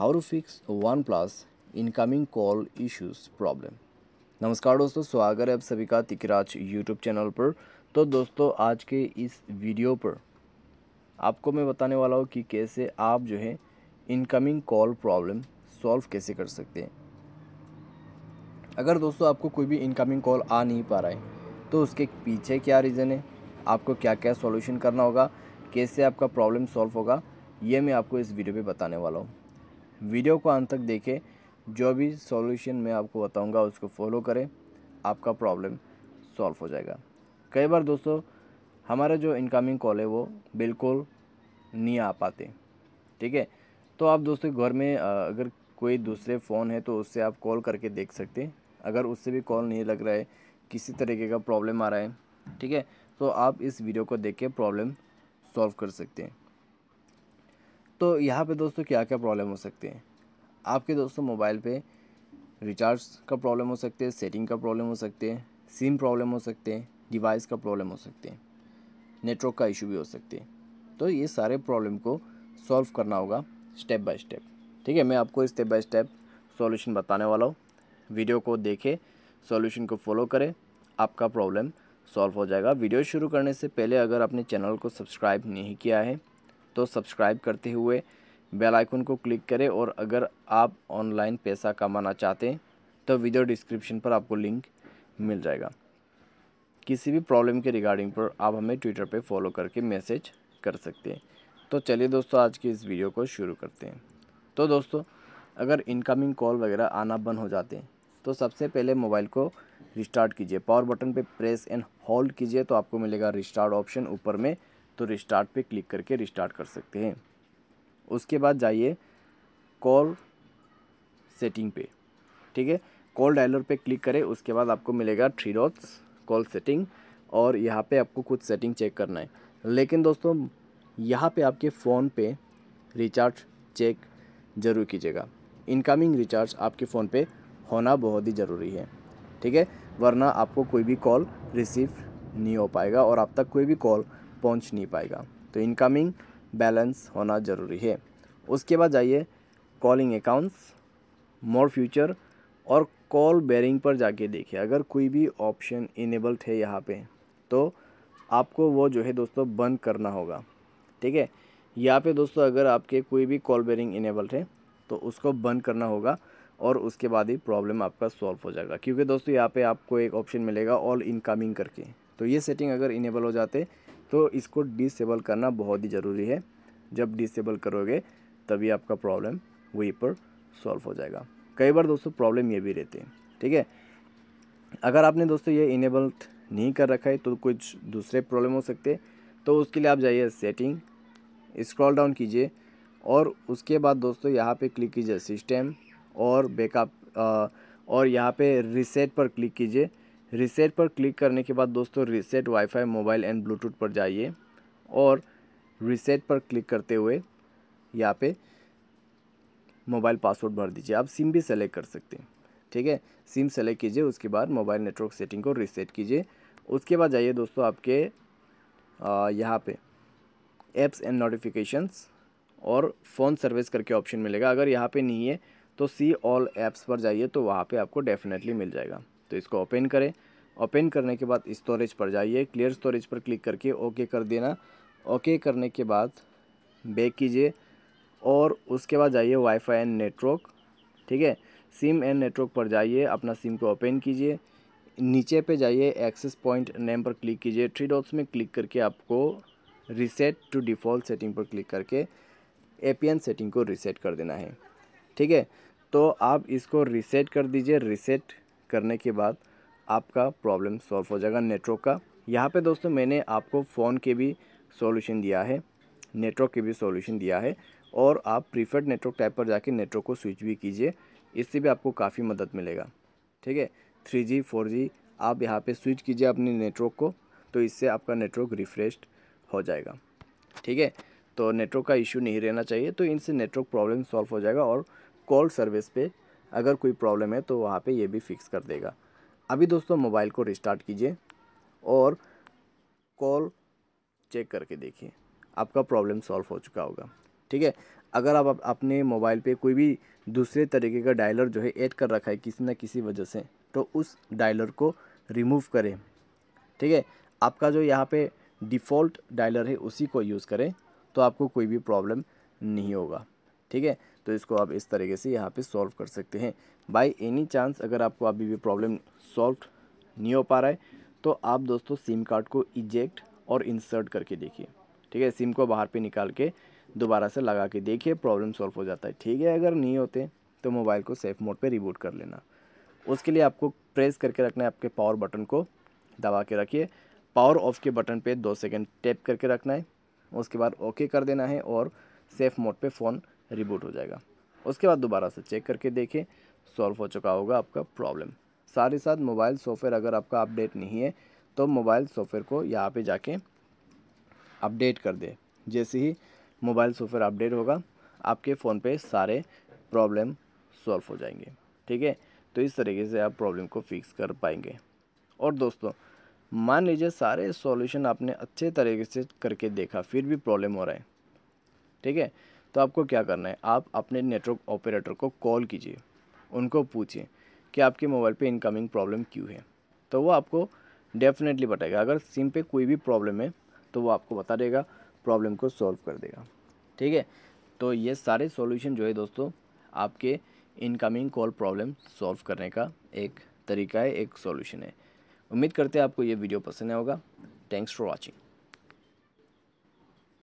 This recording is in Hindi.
how to fix OnePlus incoming call issues problem नमस्कार दोस्तों स्वागत है आप सभी का तिकराज यूट्यूब चैनल पर तो दोस्तों आज के इस वीडियो पर आपको मैं बताने वाला हूँ कि कैसे आप जो है इनकमिंग कॉल प्रॉब्लम सॉल्व कैसे कर सकते हैं अगर दोस्तों आपको कोई भी इनकमिंग कॉल आ नहीं पा रहा है तो उसके पीछे क्या रीज़न है आपको क्या क्या सॉल्यूशन करना होगा कैसे आपका प्रॉब्लम सॉल्व होगा ये मैं आपको इस वीडियो पे बताने वाला हूँ वीडियो को अंत तक देखें जो भी सॉल्यूशन मैं आपको बताऊंगा उसको फॉलो करें आपका प्रॉब्लम सॉल्व हो जाएगा कई बार दोस्तों हमारे जो इनकमिंग कॉल है वो बिल्कुल नहीं आ पाते ठीक है तो आप दोस्तों घर में अगर कोई दूसरे फ़ोन है तो उससे आप कॉल करके देख सकते हैं अगर उससे भी कॉल नहीं लग रहा है किसी तरीके का प्रॉब्लम आ रहा है ठीक है तो आप इस वीडियो को देख के प्रॉब्लम सॉल्व कर सकते हैं तो यहाँ पे दोस्तों क्या क्या प्रॉब्लम हो सकते हैं आपके दोस्तों मोबाइल पे रिचार्ज का प्रॉब्लम हो सकते हैं सेटिंग का प्रॉब्लम हो सकते हैं सिम प्रॉब्लम हो सकते हैं डिवाइस का प्रॉब्लम हो सकते हैं नेटवर्क का इशू भी हो सकते हैं तो ये सारे प्रॉब्लम को सॉल्व करना होगा स्टेप बाय स्टेप ठीक है मैं आपको स्टेप बाय स्टेप सॉल्यूशन बताने वाला हूँ वीडियो को देखें सॉल्यूशन को फॉलो करें आपका प्रॉब्लम सॉल्व हो जाएगा वीडियो शुरू करने से पहले अगर आपने चैनल को सब्सक्राइब नहीं किया है तो सब्सक्राइब करते हुए बेल आइकन को क्लिक करें और अगर आप ऑनलाइन पैसा कमाना चाहते हैं तो वीडियो डिस्क्रिप्शन पर आपको लिंक मिल जाएगा किसी भी प्रॉब्लम के रिगार्डिंग पर आप हमें ट्विटर पर फॉलो करके मैसेज कर सकते हैं तो चलिए दोस्तों आज की इस वीडियो को शुरू करते हैं तो दोस्तों अगर इनकमिंग कॉल वगैरह आना बंद हो जाते हैं तो सबसे पहले मोबाइल को रिस्टार्ट कीजिए पावर बटन पे प्रेस एंड होल्ड कीजिए तो आपको मिलेगा रिस्टार्ट ऑप्शन ऊपर में तो रिस्टार्ट पे क्लिक करके रिस्टार्ट कर सकते हैं उसके बाद जाइए कॉल सेटिंग पे ठीक है कॉल डायलर पे क्लिक करें उसके बाद आपको मिलेगा थ्री डॉट्स कॉल सेटिंग और यहाँ पे आपको कुछ सेटिंग चेक करना है लेकिन दोस्तों यहाँ पे आपके फ़ोन पे रिचार्ज चेक ज़रूर कीजिएगा इनकमिंग रिचार्ज आपके फ़ोन पे होना बहुत ही ज़रूरी है ठीक है वरना आपको कोई भी कॉल रिसीव नहीं हो पाएगा और आप तक कोई भी कॉल पहुंच नहीं पाएगा तो इनकमिंग बैलेंस होना ज़रूरी है उसके बाद जाइए कॉलिंग अकाउंट्स मोर फ्यूचर और कॉल बेरिंग पर जाके देखिए अगर कोई भी ऑप्शन इनेबल्ड है यहाँ पे तो आपको वो जो है दोस्तों बंद करना होगा ठीक है यहाँ पे दोस्तों अगर आपके कोई भी कॉल बेरिंग इनेबल्ड है तो उसको बंद करना होगा और उसके बाद ही प्रॉब्लम आपका सॉल्व हो जाएगा क्योंकि दोस्तों यहाँ पे आपको एक ऑप्शन मिलेगा ऑल इनकमिंग करके तो ये सेटिंग अगर इनेबल हो जाते तो इसको डिसेबल करना बहुत ही ज़रूरी है जब डिसेबल करोगे तभी आपका प्रॉब्लम वहीं पर सॉल्व हो जाएगा कई बार दोस्तों प्रॉब्लम ये भी रहते हैं ठीक है अगर आपने दोस्तों ये इनेबल नहीं कर रखा है तो कुछ दूसरे प्रॉब्लम हो सकते तो उसके लिए आप जाइए सेटिंग स्क्रॉल डाउन कीजिए और उसके बाद दोस्तों यहाँ पे क्लिक कीजिए सिस्टम और बैकअप और यहाँ पे रिसेट पर क्लिक कीजिए रीसेट पर क्लिक करने के बाद दोस्तों reset WiFi mobile and Bluetooth पर जाइए और रिसेट पर क्लिक करते हुए यहाँ पे मोबाइल पासवर्ड भर दीजिए आप सिम भी सेलेक्ट कर सकते हैं ठीक है सिम सेलेक्ट कीजिए उसके बाद मोबाइल नेटवर्क सेटिंग को रीसेट कीजिए उसके बाद जाइए दोस्तों आपके यहाँ पे एप्स एंड नोटिफिकेशंस और फ़ोन सर्विस करके ऑप्शन मिलेगा अगर यहाँ पे नहीं है तो सी ऑल ऐप्स पर जाइए तो वहाँ पे आपको डेफिनेटली मिल जाएगा तो इसको ओपन करें ओपन करने के बाद स्टोरेज पर जाइए क्लियर स्टोरेज पर क्लिक करके ओके कर देना ओके करने के बाद बैक कीजिए और उसके बाद जाइए वाईफाई एंड नेटवर्क ठीक है सिम एंड नेटवर्क पर जाइए अपना सिम को ओपन कीजिए नीचे पे जाइए एक्सेस पॉइंट नेम पर क्लिक कीजिए थ्री डॉट्स में क्लिक करके आपको रीसेट टू डिफ़ॉल्ट सेटिंग पर क्लिक करके एन सेटिंग को रीसेट कर देना है ठीक है तो आप इसको रीसेट कर दीजिए रीसेट करने के बाद आपका प्रॉब्लम सॉल्व हो जाएगा नेटवर्क का यहाँ पे दोस्तों मैंने आपको फ़ोन के भी सॉल्यूशन दिया है नेटवर्क के भी सॉल्यूशन दिया है और आप प्रीफर्ड नेटवर्क टाइप पर जाके नेटवर्क को स्विच भी कीजिए इससे भी आपको काफ़ी मदद मिलेगा ठीक है थ्री जी फोर जी आप यहाँ पे स्विच कीजिए अपने नेटवर्क को तो इससे आपका नेटवर्क रिफ्रेश हो जाएगा ठीक है तो नेटवर्क का इशू नहीं रहना चाहिए तो इनसे नेटवर्क प्रॉब्लम सॉल्व हो जाएगा और कॉल सर्विस पे अगर कोई प्रॉब्लम है तो वहाँ पे ये भी फिक्स कर देगा अभी दोस्तों मोबाइल को रिस्टार्ट कीजिए और कॉल चेक करके देखिए आपका प्रॉब्लम सॉल्व हो चुका होगा ठीक है अगर आप अपने मोबाइल पे कोई भी दूसरे तरीके का डायलर जो है ऐड कर रखा है किसी न किसी वजह से तो उस डायलर को रिमूव करें ठीक है आपका जो यहाँ पे डिफ़ॉल्ट डायलर है उसी को यूज़ करें तो आपको कोई भी प्रॉब्लम नहीं होगा ठीक है तो इसको आप इस तरीके से यहाँ पे सॉल्व कर सकते हैं बाय एनी चांस अगर आपको अभी भी प्रॉब्लम सॉल्व नहीं हो पा रहा है तो आप दोस्तों सिम कार्ड को इजेक्ट और इंसर्ट करके देखिए ठीक है सिम को बाहर पे निकाल के दोबारा से लगा के देखिए प्रॉब्लम सॉल्व हो जाता है ठीक है अगर नहीं होते तो मोबाइल को सेफ़ मोड पर रिबूट कर लेना उसके लिए आपको प्रेस करके रखना है आपके पावर बटन को दबा के रखिए पावर ऑफ के बटन पे दो सेकंड टैप करके रखना है उसके बाद ओके कर देना है और सेफ़ मोड पे फ़ोन रिबूट हो जाएगा उसके बाद दोबारा से चेक करके देखें सॉल्व हो चुका होगा आपका प्रॉब्लम साथ ही साथ मोबाइल सॉफ्टवेयर अगर आपका अपडेट नहीं है तो मोबाइल सॉफ्टवेयर को यहाँ पे जाके अपडेट कर दे जैसे ही मोबाइल सॉफ्टवेयर अपडेट होगा आपके फ़ोन पे सारे प्रॉब्लम सॉल्व हो जाएंगे ठीक है तो इस तरीके से आप प्रॉब्लम को फिक्स कर पाएंगे और दोस्तों मान लीजिए सारे सॉल्यूशन आपने अच्छे तरीके से करके देखा फिर भी प्रॉब्लम हो रहा है ठीक है तो आपको क्या करना है आप अपने नेटवर्क ऑपरेटर को कॉल कीजिए उनको पूछिए कि आपके मोबाइल पे इनकमिंग प्रॉब्लम क्यों है तो वो आपको डेफिनेटली बताएगा अगर सिम पे कोई भी प्रॉब्लम है तो वो आपको बता देगा प्रॉब्लम को सॉल्व कर देगा ठीक है तो ये सारे सॉल्यूशन जो है दोस्तों आपके इनकमिंग कॉल प्रॉब्लम सॉल्व करने का एक तरीका है एक सॉल्यूशन है उम्मीद करते हैं आपको ये वीडियो पसंद आएगा थैंक्स फॉर वॉचिंग